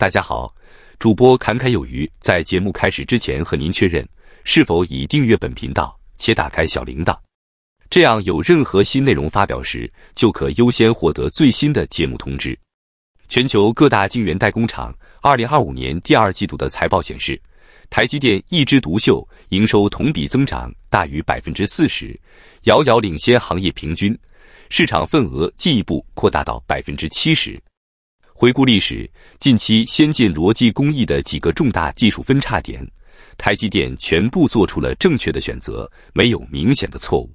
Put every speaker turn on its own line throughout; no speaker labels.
大家好，主播侃侃有余。在节目开始之前，和您确认是否已订阅本频道且打开小铃铛，这样有任何新内容发表时，就可优先获得最新的节目通知。全球各大晶圆代工厂二零二五年第二季度的财报显示，台积电一枝独秀，营收同比增长大于百分之四十，遥遥领先行业平均，市场份额进一步扩大到百分之七十。回顾历史，近期先进逻辑工艺的几个重大技术分叉点，台积电全部做出了正确的选择，没有明显的错误。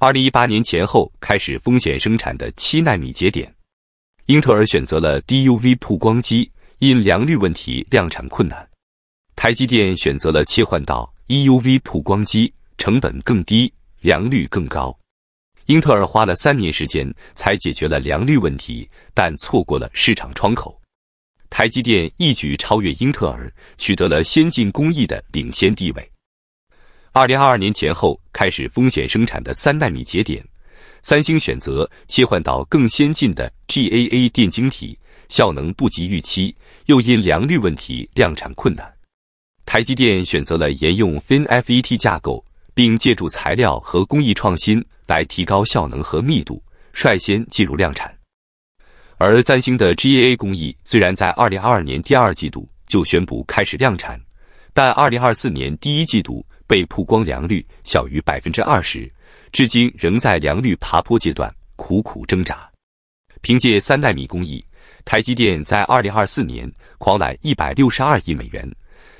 二零一八年前后开始风险生产的七纳米节点，英特尔选择了 DUV 曝光机，因良率问题量产困难；台积电选择了切换到 EUV 曝光机，成本更低，良率更高。英特尔花了三年时间才解决了良率问题，但错过了市场窗口。台积电一举超越英特尔，取得了先进工艺的领先地位。二零二二年前后开始风险生产的三纳米节点，三星选择切换到更先进的 GAA 电晶体，效能不及预期，又因良率问题量产困难。台积电选择了沿用 FinFET 架构。并借助材料和工艺创新来提高效能和密度，率先进入量产。而三星的 GAA 工艺虽然在2022年第二季度就宣布开始量产，但2024年第一季度被曝光良率小于百分之二十，至今仍在良率爬坡阶段苦苦挣扎。凭借三纳米工艺，台积电在2024年狂揽162亿美元，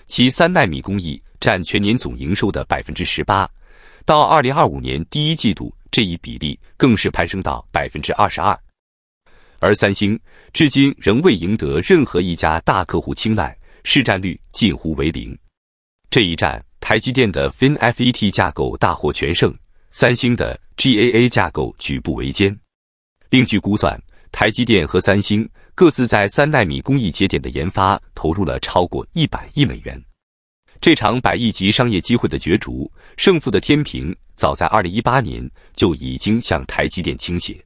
其三纳米工艺。占全年总营收的百分之十八，到二零二五年第一季度，这一比例更是攀升到百分之二十二。而三星至今仍未赢得任何一家大客户青睐，市占率近乎为零。这一战，台积电的 FinFET 架构大获全胜，三星的 GAA 架构举步维艰。另据估算，台积电和三星各自在三纳米工艺节点的研发投入了超过一百亿美元。这场百亿级商业机会的角逐，胜负的天平早在二零一八年就已经向台积电倾斜。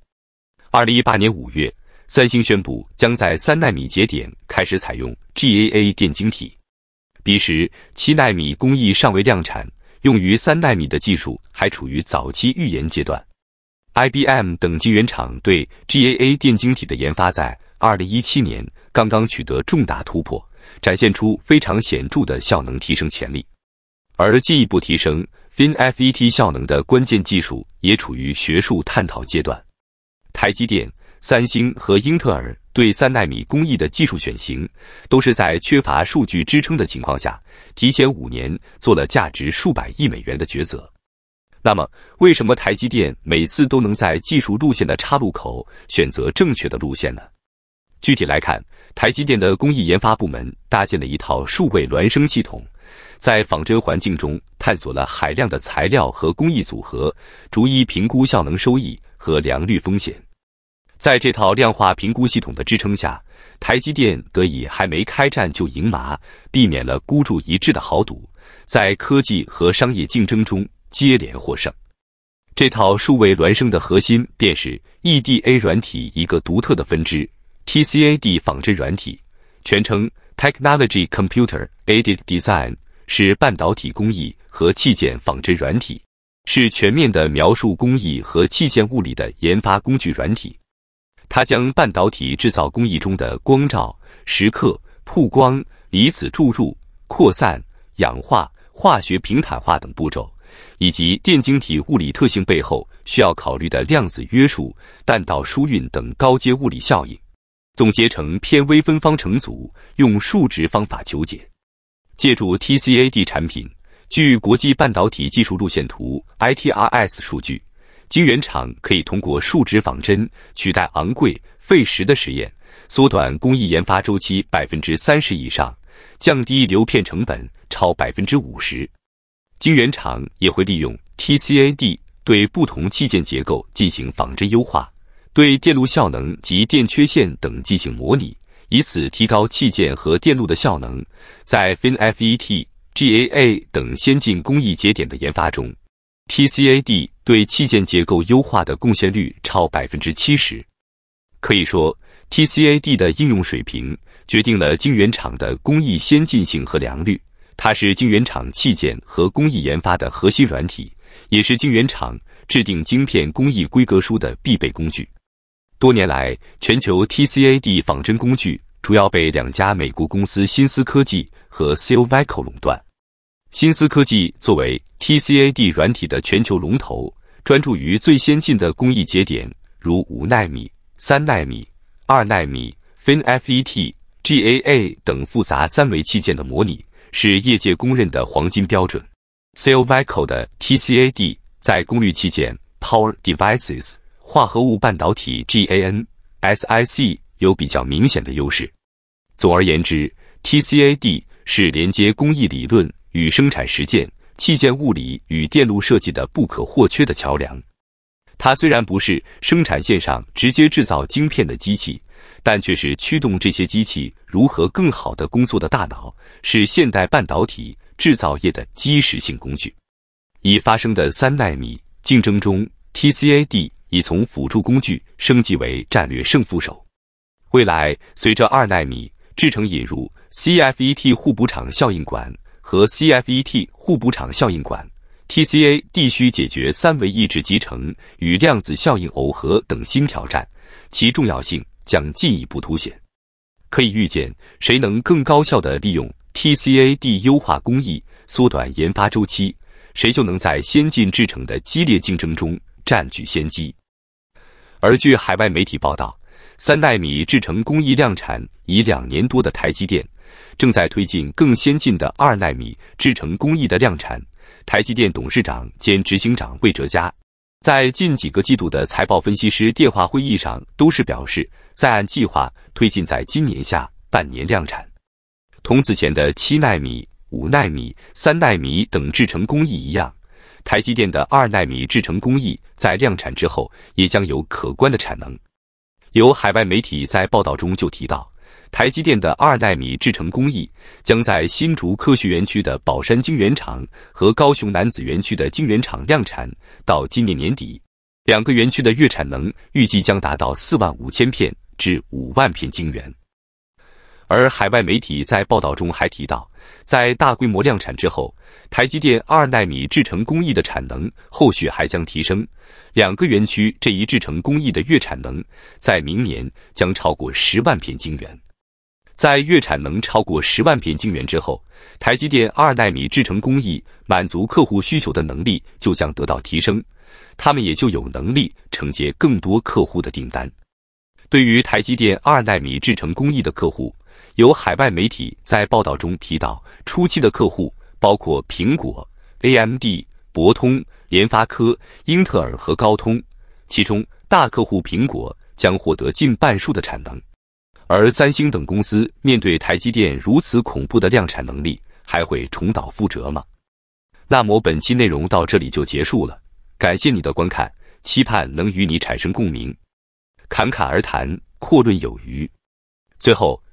二零一八年五月，三星宣布将在三纳米节点开始采用 GAA 电晶体。彼时，七纳米工艺尚未量产，用于三纳米的技术还处于早期预研阶段。IBM 等晶圆厂对 GAA 电晶体的研发在二零一七年刚刚取得重大突破。展现出非常显著的效能提升潜力，而进一步提升 FinFET 效能的关键技术也处于学术探讨阶段。台积电、三星和英特尔对三纳米工艺的技术选型，都是在缺乏数据支撑的情况下，提前五年做了价值数百亿美元的抉择。那么，为什么台积电每次都能在技术路线的岔路口选择正确的路线呢？具体来看，台积电的工艺研发部门搭建了一套数位孪生系统，在仿真环境中探索了海量的材料和工艺组合，逐一评估效能、收益和良率风险。在这套量化评估系统的支撑下，台积电得以还没开战就赢麻，避免了孤注一掷的豪赌，在科技和商业竞争中接连获胜。这套数位孪生的核心便是 EDA 软体一个独特的分支。TCAD 仿真软体，全称 Technology Computer Aided Design，是半导体工艺和器件仿真软体，是全面的描述工艺和器件物理的研发工具软体。它将半导体制造工艺中的光照、蚀刻、曝光、离子注入、扩散、氧化、化学平坦化等步骤，以及电晶体物理特性背后需要考虑的量子约束、弹道输运等高阶物理效应。总结成偏微分方程组，用数值方法求解。借助 TCAD 产品，据国际半导体技术路线图 （ITRS） 数据，晶圆厂可以通过数值仿真取代昂贵费时的实验，缩短工艺研发周期百分之三十以上，降低流片成本超百分之五十。晶圆厂也会利用 TCAD 对不同器件结构进行仿真优化。对电路效能及电缺陷等进行模拟，以此提高器件和电路的效能。在 FinFET、GAA 等先进工艺节点的研发中，TCAD 对器件结构优化的贡献率超百分之七十。可以说，TCAD 的应用水平决定了晶圆厂的工艺先进性和良率。它是晶圆厂器件和工艺研发的核心软体，也是晶圆厂制定晶片工艺规格书的必备工具。多年来，全球 TCAD 仿真工具主要被两家美国公司——新思科技和 s e l v i c o 垄断。新思科技作为 TCAD 软体的全球龙头，专注于最先进的工艺节点，如五纳米、三纳米、二纳米 FinFET、GAA 等复杂三维器件的模拟，是业界公认的黄金标准。s e l v i c o 的 TCAD 在功率器件 （Power Devices）。化合物半导体 GaN、SiC 有比较明显的优势。总而言之，TCAD 是连接工艺理论与生产实践、器件物理与电路设计的不可或缺的桥梁。它虽然不是生产线上直接制造晶片的机器，但却是驱动这些机器如何更好地工作的大脑，是现代半导体制造业的基石性工具。已发生的三纳米竞争中，TCAD。已从辅助工具升级为战略胜负手。未来，随着二纳米制程引入 CFET 互补场效应管和 CFET 互补场效应管，TCA 必须解决三维抑制集成与量子效应耦合等新挑战，其重要性将进一步凸显。可以预见，谁能更高效地利用 TCA D 优化工艺、缩短研发周期，谁就能在先进制程的激烈竞争中占据先机。而据海外媒体报道，三纳米制程工艺量产已两年多的台积电，正在推进更先进的二纳米制程工艺的量产。台积电董事长兼执行长魏哲嘉，在近几个季度的财报分析师电话会议上，都是表示在按计划推进，在今年下半年量产，同此前的七纳米、五纳米、三纳米等制程工艺一样。台积电的二纳米制程工艺在量产之后，也将有可观的产能。有海外媒体在报道中就提到，台积电的二纳米制程工艺将在新竹科学园区的宝山晶圆厂和高雄南子园区的晶圆厂量产。到今年年底，两个园区的月产能预计将达到四万五千片至五万片晶圆。而海外媒体在报道中还提到，在大规模量产之后，台积电二纳米制程工艺的产能后续还将提升。两个园区这一制程工艺的月产能在明年将超过十万片晶圆。在月产能超过十万片晶圆之后，台积电二纳米制程工艺满足客户需求的能力就将得到提升，他们也就有能力承接更多客户的订单。对于台积电二纳米制程工艺的客户。有海外媒体在报道中提到，初期的客户包括苹果、AMD、博通、联发科、英特尔和高通，其中大客户苹果将获得近半数的产能。而三星等公司面对台积电如此恐怖的量产能力，还会重蹈覆辙吗？那么本期内容到这里就结束了，感谢你的观看，期盼能与你产生共鸣，侃侃而谈，阔论有余。最后。